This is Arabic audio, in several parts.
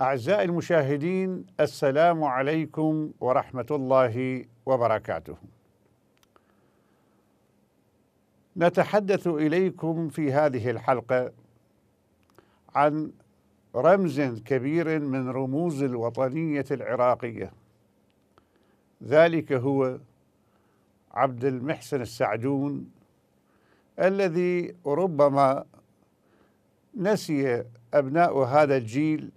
أعزائي المشاهدين السلام عليكم ورحمة الله وبركاته. نتحدث إليكم في هذه الحلقة عن رمز كبير من رموز الوطنية العراقية ذلك هو عبد المحسن السعدون الذي ربما نسي أبناء هذا الجيل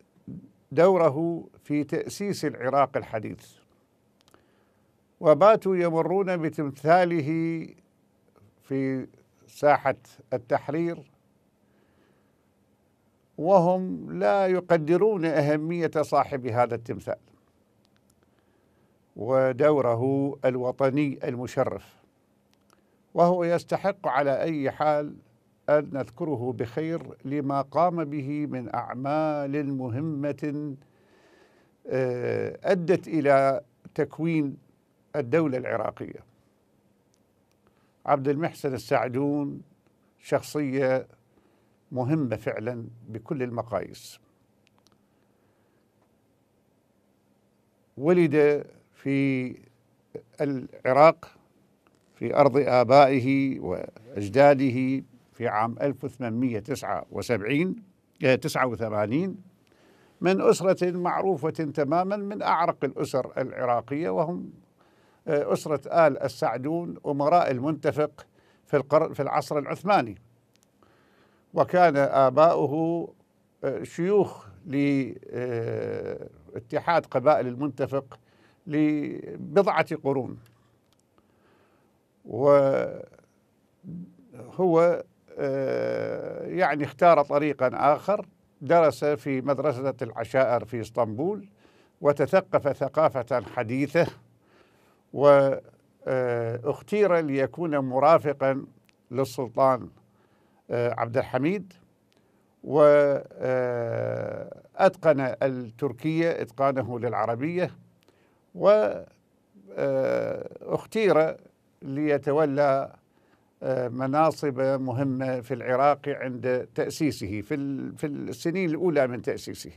دوره في تأسيس العراق الحديث وباتوا يمرون بتمثاله في ساحة التحرير وهم لا يقدرون أهمية صاحب هذا التمثال ودوره الوطني المشرف وهو يستحق على أي حال أن نذكره بخير لما قام به من أعمال مهمة آه، أدت إلى تكوين الدولة العراقية عبد المحسن السعدون شخصية مهمة فعلا بكل المقاييس ولد في العراق في أرض آبائه وأجداده في عام 1879 89 آه، من أسرة معروفة تماما من أعرق الأسر العراقية وهم آه، أسرة آل السعدون أمراء المنتفق في القرن في العصر العثماني وكان آباؤه آه، شيوخ لاتحاد قبائل المنتفق لبضعة قرون وهو آه، يعني اختار طريقا آخر درس في مدرسة العشائر في اسطنبول وتثقف ثقافة حديثة واختير آه، ليكون مرافقا للسلطان آه، عبد الحميد وأتقن التركية إتقانه للعربية واختير ليتولى مناصب مهمة في العراق عند تأسيسه في في السنين الأولى من تأسيسه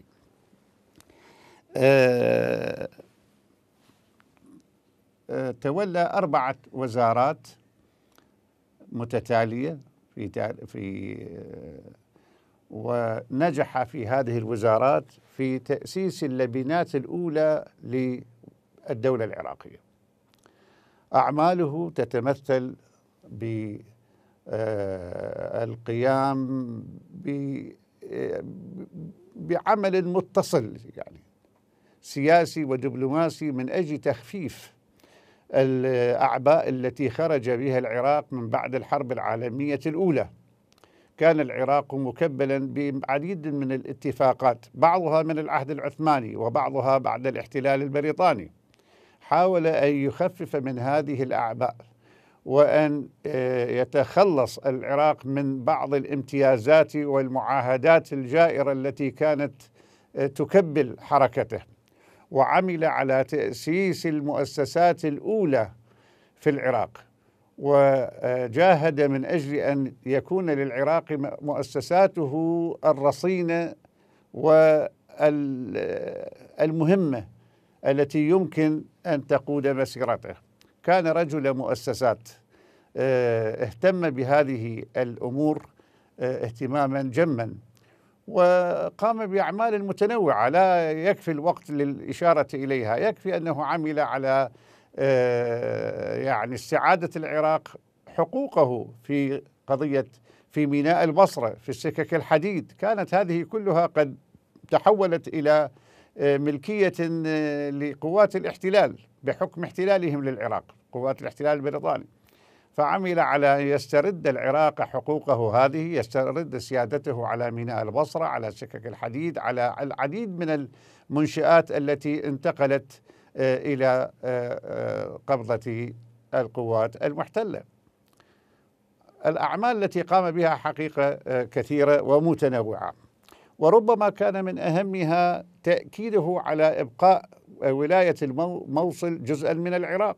آه، آه، تولى أربعة وزارات متتالية في في آه، ونجح في هذه الوزارات في تأسيس اللبنات الأولى للدولة العراقية أعماله تتمثل بالقيام بعمل متصل يعني سياسي ودبلوماسي من اجل تخفيف الاعباء التي خرج بها العراق من بعد الحرب العالميه الاولى. كان العراق مكبلا بعديد من الاتفاقات بعضها من العهد العثماني وبعضها بعد الاحتلال البريطاني. حاول ان يخفف من هذه الاعباء وأن آه، يتخلص العراق من بعض الامتيازات والمعاهدات الجائرة التي كانت آه، تكبل حركته وعمل على تأسيس المؤسسات الأولى في العراق وجاهد من أجل أن يكون للعراق مؤسساته الرصينة والمهمة التي يمكن أن تقود مسيرته كان رجل مؤسسات آه، اهتم بهذه الأمور آه، اهتماما جما وقام بأعمال متنوعة لا يكفي الوقت للإشارة إليها يكفي أنه عمل على آه، يعني استعادة العراق حقوقه في قضية في ميناء البصرة في السكك الحديد كانت هذه كلها قد تحولت إلى آه، ملكية آه، لقوات الاحتلال بحكم احتلالهم للعراق قوات الاحتلال البريطاني فعمل على أن يسترد العراق حقوقه هذه يسترد سيادته على ميناء البصرة على سكك الحديد على العديد من المنشآت التي انتقلت آه، إلى قبضة القوات المحتلة الأعمال التي قام بها حقيقة كثيرة ومتنوعة وربما كان من أهمها تأكيده على إبقاء ولاية الموصل جزءا من العراق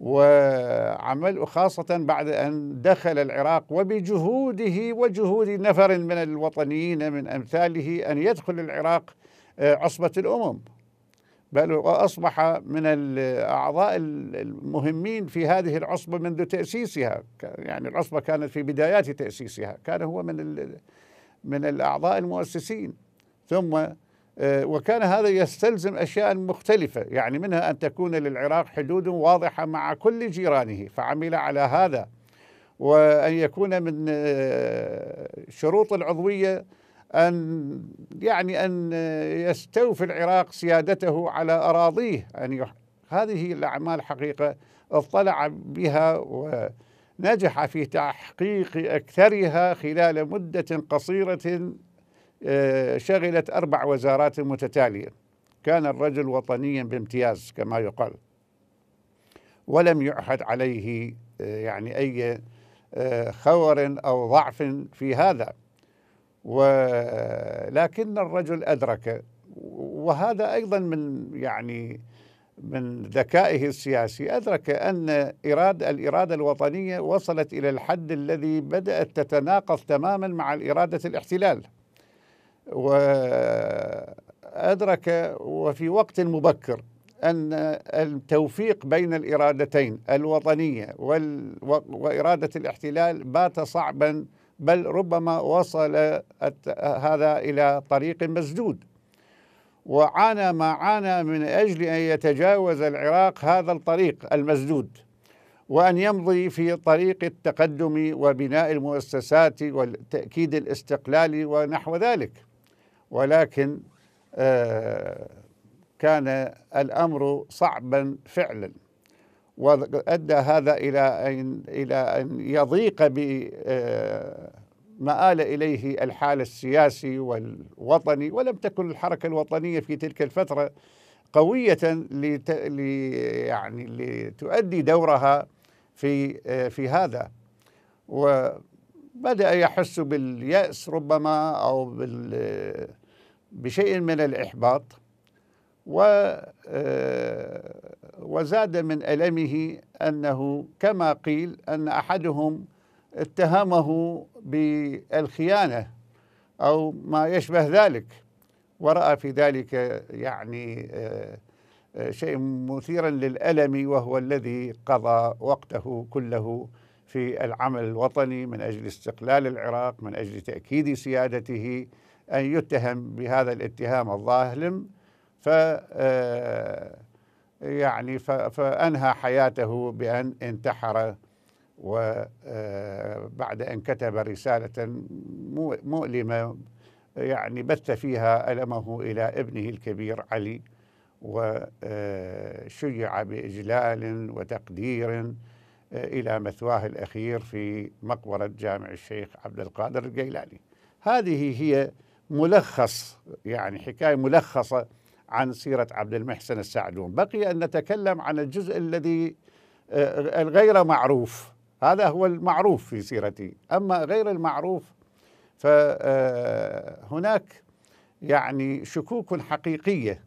وعمل خاصة بعد أن دخل العراق وبجهوده وجهود نفر من الوطنيين من أمثاله أن يدخل العراق آه، عصبة الأمم بل وأصبح من الأعضاء المهمين في هذه العصبة منذ تأسيسها يعني العصبة كانت في بدايات تأسيسها كان هو من من الأعضاء المؤسسين ثم آه، وكان هذا يستلزم أشياء مختلفة يعني منها أن تكون للعراق حدود واضحة مع كل جيرانه فعمل على هذا وأن يكون من آه، شروط العضوية أن يعني أن آه، يستوفي العراق سيادته على أراضيه أن يح... هذه الأعمال حقيقة اطلع بها و نجح في تحقيق أكثرها خلال مدة قصيرة آه، شغلت أربع وزارات متتالية كان الرجل وطنيا بامتياز كما يقال ولم يعهد عليه آه، يعني أي آه، خور أو ضعف في هذا ولكن الرجل أدرك وهذا أيضا من يعني من ذكائه السياسي أدرك أن إرادة الإرادة الوطنية وصلت إلى الحد الذي بدأت تتناقض تماما مع إرادة الاحتلال وأدرك وفي وقت مبكر أن التوفيق بين الإرادتين الوطنية وإرادة الاحتلال بات صعبا بل ربما وصل هذا إلى طريق مسدود وعانى ما عانى من أجل أن يتجاوز العراق هذا الطريق المسدود وأن يمضي في طريق التقدم وبناء المؤسسات والتأكيد الاستقلالي ونحو ذلك ولكن آه، كان الأمر صعبا فعلا وأدى هذا إلى أن يضيق ب آه، ما آل إليه الحال السياسي والوطني ولم تكن الحركة الوطنية في تلك الفترة قوية لت... ل... يعني لتؤدي دورها في في هذا وبدأ يحس باليأس ربما أو بال... بشيء من الإحباط و وزاد من ألمه أنه كما قيل أن أحدهم اتهمه بالخيانة أو ما يشبه ذلك ورأى في ذلك يعني آه، آه، شيء مثيرا للألم وهو الذي قضى وقته كله في العمل الوطني من أجل استقلال العراق من أجل تأكيد سيادته أن يتهم بهذا الاتهام الظالم ف آه، يعني فأنهى حياته بأن انتحر وبعد آه، أن كتب رسالة مؤلمة يعني بث فيها ألمه إلى ابنه الكبير علي وشيع آه، بإجلال وتقدير آه، إلى مثواه الأخير في مقبرة جامع الشيخ عبد القادر الجيلاني هذه هي ملخص يعني حكاية ملخصة عن سيرة عبد المحسن السعدون بقي أن نتكلم عن الجزء الذي الغير معروف هذا هو المعروف في سيرتي أما غير المعروف فهناك آه، يعني شكوك حقيقية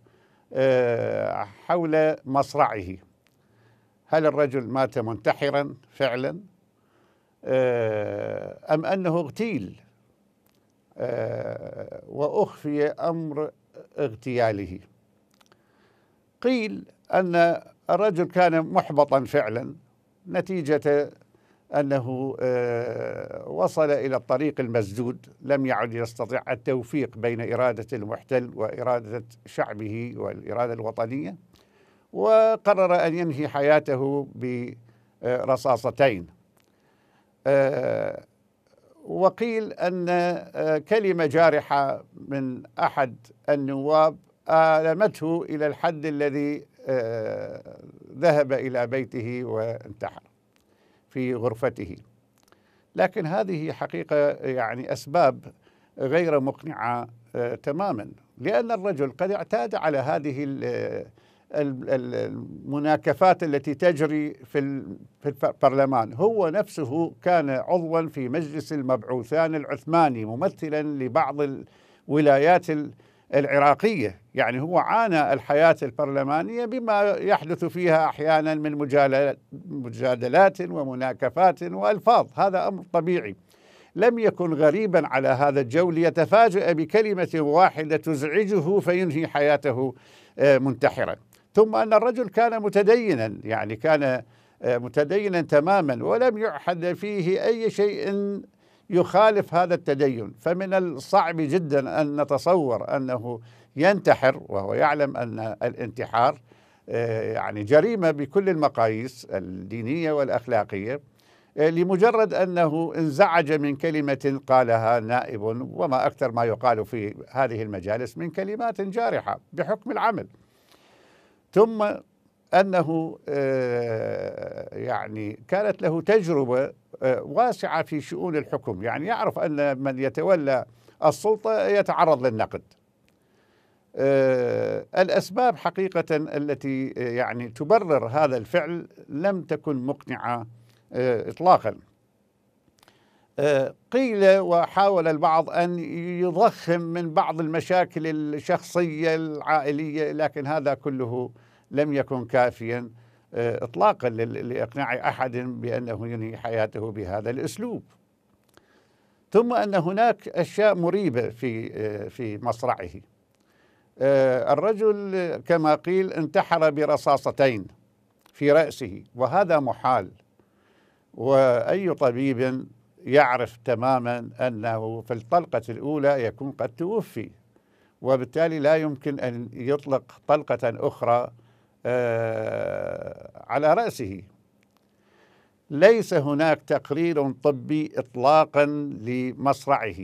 آه، حول مصرعه هل الرجل مات منتحرا فعلا آه، أم أنه اغتيل وأخفي أمر اغتياله قيل أن الرجل كان محبطا فعلا نتيجة أنه آه، وصل إلى الطريق المسدود لم يعد يستطيع التوفيق بين إرادة المحتل وإرادة شعبه والإرادة الوطنية وقرر أن ينهي حياته برصاصتين آه، وقيل أن آه، كلمة جارحة من أحد النواب آلمته إلى الحد الذي ذهب إلى بيته وانتحر في غرفته لكن هذه حقيقه يعني اسباب غير مقنعه آه، تماما لان الرجل قد اعتاد على هذه آه، المناكفات التي تجري في البرلمان هو نفسه كان عضوا في مجلس المبعوثان العثماني ممثلا لبعض الولايات العراقية يعني هو عانى الحياة البرلمانية بما يحدث فيها أحيانا من مجادلات ومناكفات وألفاظ هذا أمر طبيعي لم يكن غريبا على هذا الجو ليتفاجأ بكلمة واحدة تزعجه فينهي حياته آه، منتحرا ثم أن الرجل كان متدينا يعني كان آه، متدينا تماما ولم يعهد فيه أي شيء يخالف هذا التدين فمن الصعب جدا أن نتصور أنه ينتحر وهو يعلم أن الانتحار آه، يعني جريمة بكل المقاييس الدينية والأخلاقية آه، لمجرد أنه انزعج من كلمة قالها نائب وما أكثر ما يقال في هذه المجالس من كلمات جارحة بحكم العمل ثم أنه آه، يعني كانت له تجربة آه، واسعة في شؤون الحكم يعني يعرف أن من يتولى السلطة يتعرض للنقد آه، الأسباب حقيقة التي آه، يعني تبرر هذا الفعل لم تكن مقنعة إطلاقا قيل وحاول البعض أن يضخم من بعض المشاكل الشخصية العائلية لكن هذا كله لم يكن كافيا آه، اطلاقا لاقناع احد بانه ينهي حياته بهذا الاسلوب. ثم ان هناك اشياء مريبه في آه، في مصرعه. آه، الرجل كما قيل انتحر برصاصتين في راسه وهذا محال. واي طبيب يعرف تماما انه في الطلقه الاولى يكون قد توفي وبالتالي لا يمكن ان يطلق طلقه اخرى آه، على رأسه ليس هناك تقرير طبي إطلاقا لمصرعه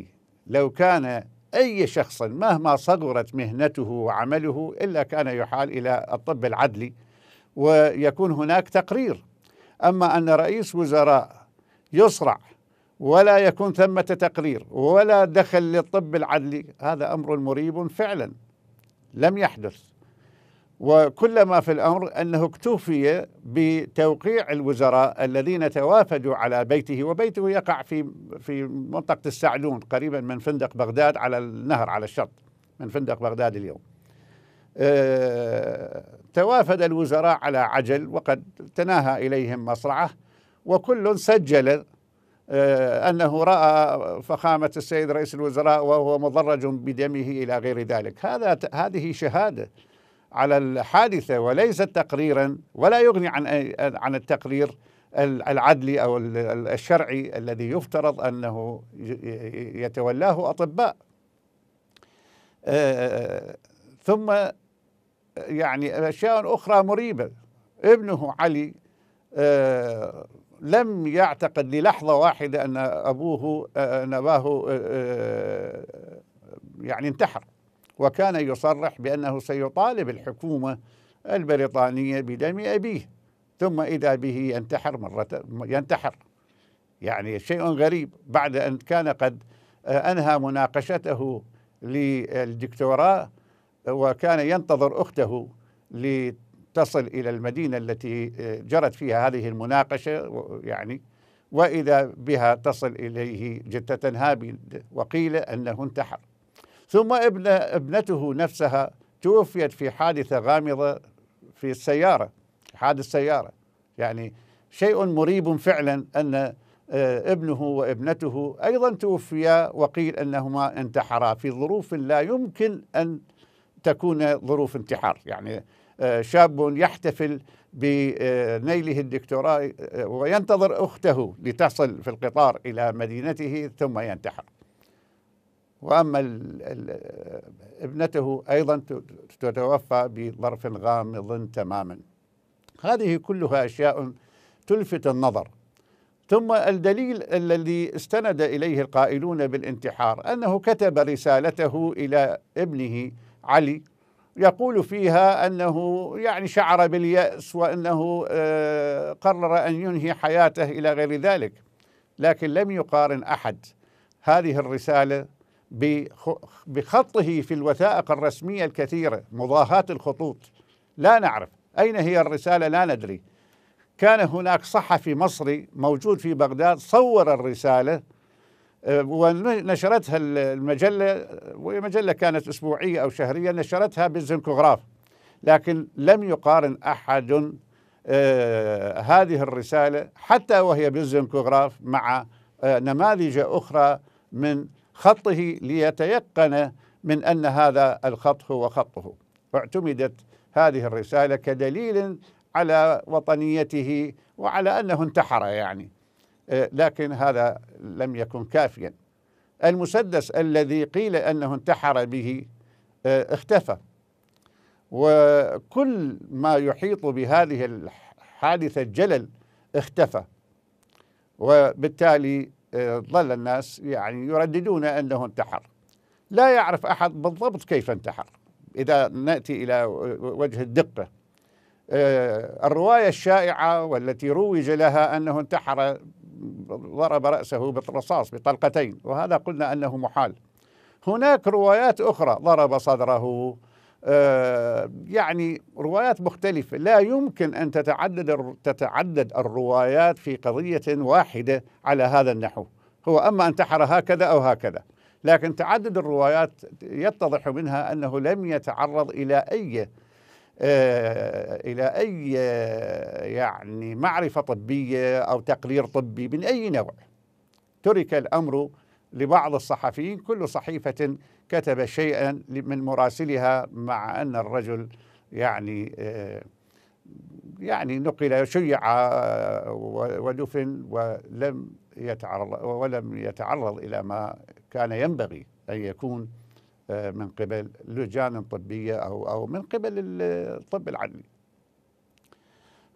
لو كان أي شخص مهما صغرت مهنته وعمله إلا كان يحال إلى الطب العدلي ويكون هناك تقرير أما أن رئيس وزراء يصرع ولا يكون ثمة تقرير ولا دخل للطب العدلي هذا أمر مريب فعلا لم يحدث وكل ما في الامر انه اكتفي بتوقيع الوزراء الذين توافدوا على بيته وبيته يقع في في منطقه السعلون قريبا من فندق بغداد على النهر على الشط من فندق بغداد اليوم. أه توافد الوزراء على عجل وقد تناهى اليهم مصرعه وكل سجل أه انه راى فخامه السيد رئيس الوزراء وهو مضرج بدمه الى غير ذلك، هذا هذه شهاده على الحادثة وليس تقريرا ولا يغني عن عن التقرير العدلي أو الشرعي الذي يفترض أنه يتولاه أطباء آه، ثم يعني أشياء أخرى مريبة ابنه علي آه، لم يعتقد للحظة واحدة أن أبوه آه، أن أباه يعني انتحر وكان يصرح بأنه سيطالب الحكومة البريطانية بدم أبيه ثم إذا به ينتحر مرة ينتحر يعني شيء غريب بعد أن كان قد أنهى مناقشته للدكتوراه وكان ينتظر أخته لتصل إلى المدينة التي جرت فيها هذه المناقشة يعني وإذا بها تصل إليه جثة هابلة وقيل أنه انتحر ثم ابن ابنته نفسها توفيت في حادثة غامضة في السيارة حادث سيارة يعني شيء مريب فعلا أن آه، ابنه وابنته أيضا توفيا وقيل أنهما انتحرا في ظروف لا يمكن أن تكون ظروف انتحار يعني آه، شاب يحتفل بنيله الدكتوراه آه، وينتظر أخته لتصل في القطار إلى مدينته ثم ينتحر وأما ابنته أيضا تتوفى بظرف غامض تماما هذه كلها أشياء تلفت النظر ثم الدليل الذي استند إليه القائلون بالانتحار أنه كتب رسالته إلى ابنه علي يقول فيها أنه يعني شعر باليأس وأنه آه، قرر أن ينهي حياته إلى غير ذلك لكن لم يقارن أحد هذه الرسالة بخطه في الوثائق الرسمية الكثيرة مضاهات الخطوط لا نعرف أين هي الرسالة لا ندري كان هناك صحفي مصري موجود في بغداد صور الرسالة آه، ونشرتها المجلة ومجلة كانت أسبوعية أو شهرية نشرتها بالزنكوغراف لكن لم يقارن أحد آه، هذه الرسالة حتى وهي بالزنكوغراف مع آه، نماذج أخرى من خطه ليتيقن من أن هذا الخط هو خطه واعتمدت هذه الرسالة كدليل على وطنيته وعلى أنه انتحر يعني آه، لكن هذا لم يكن كافيا المسدس الذي قيل أنه انتحر به آه، اختفى وكل ما يحيط بهذه الحادثة الجلل اختفى وبالتالي آه، ظل الناس يعني يرددون أنه انتحر لا يعرف أحد بالضبط كيف انتحر إذا نأتي إلى وجه الدقة آه، الرواية الشائعة والتي روج لها أنه انتحر ضرب رأسه بالرصاص بطلقتين وهذا قلنا أنه محال هناك روايات أخرى ضرب صدره آه، يعني روايات مختلفة لا يمكن أن تتعدد تتعدد الروايات في قضية واحدة على هذا النحو هو أما انتحر هكذا أو هكذا لكن تعدد الروايات يتضح منها أنه لم يتعرض إلى أي آه، إلى أي يعني معرفة طبية أو تقرير طبي من أي نوع ترك الأمر لبعض الصحفيين كل صحيفة كتب شيئا من مراسلها مع أن الرجل يعني آه، يعني نقل شيع آه، ودفن ولم يتعرض ولم يتعرض إلى ما كان ينبغي أن يكون آه، من قبل لجان طبية أو أو من قبل الطب العدلي.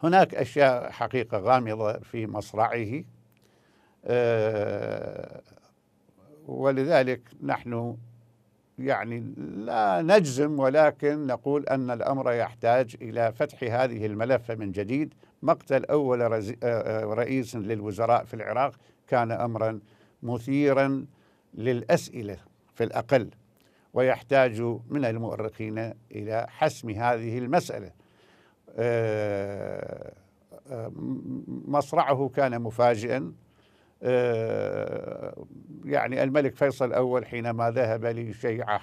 هناك أشياء حقيقة غامضة في مصرعه ولذلك نحن يعني لا نجزم ولكن نقول أن الأمر يحتاج إلى فتح هذه الملفة من جديد مقتل أول آه، آه، رئيس للوزراء في العراق كان أمرا مثيرا للأسئلة في الأقل ويحتاج من المؤرخين إلى حسم هذه المسألة آه، مصرعه كان مفاجئا آه، يعني الملك فيصل الأول حينما ذهب لشيعة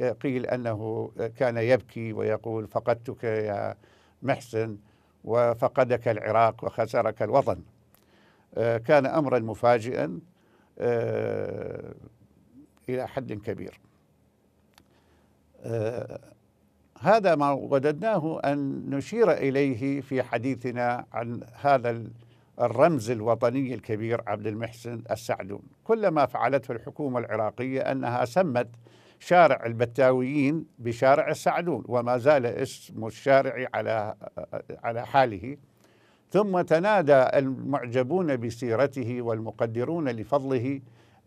آه، قيل أنه كان يبكي ويقول فقدتك يا محسن وفقدك العراق وخسرك الوطن آه، كان أمرا مفاجئا إلى حد كبير هذا ما وددناه أن نشير إليه في حديثنا عن هذا الرمز الوطني الكبير عبد المحسن السعدون كل ما فعلته الحكومة العراقية أنها سمت شارع البتاويين بشارع السعدون وما زال اسم الشارع على على حاله ثم تنادى المعجبون بسيرته والمقدرون لفضله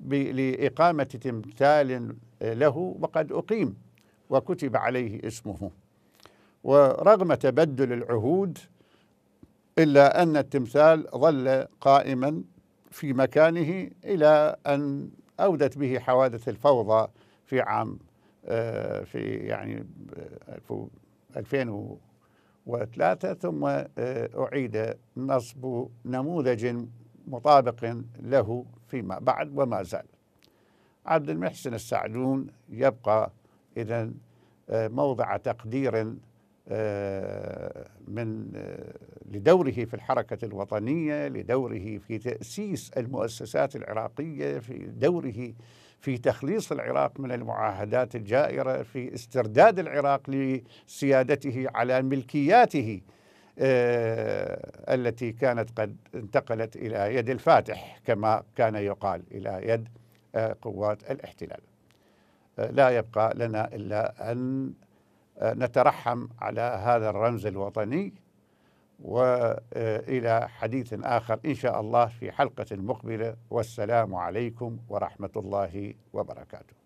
لإقامة تمثال له وقد أقيم وكتب عليه اسمه ورغم تبدل العهود إلا أن التمثال ظل قائما في مكانه إلى أن أودت به حوادث الفوضى في عام آه، في يعني 2003 آه، ثم آه، أعيد نصب نموذج مطابق له فيما بعد وما زال عبد المحسن السعدون يبقى إذا موضع تقدير آه، من آه، لدوره في الحركة الوطنية لدوره في تأسيس المؤسسات العراقية في دوره في تخليص العراق من المعاهدات الجائرة في استرداد العراق لسيادته على ملكياته آه، التي كانت قد انتقلت إلى يد الفاتح كما كان يقال إلى يد قوات الاحتلال لا يبقى لنا إلا أن نترحم على هذا الرمز الوطني والى حديث اخر ان شاء الله في حلقه مقبله والسلام عليكم ورحمه الله وبركاته.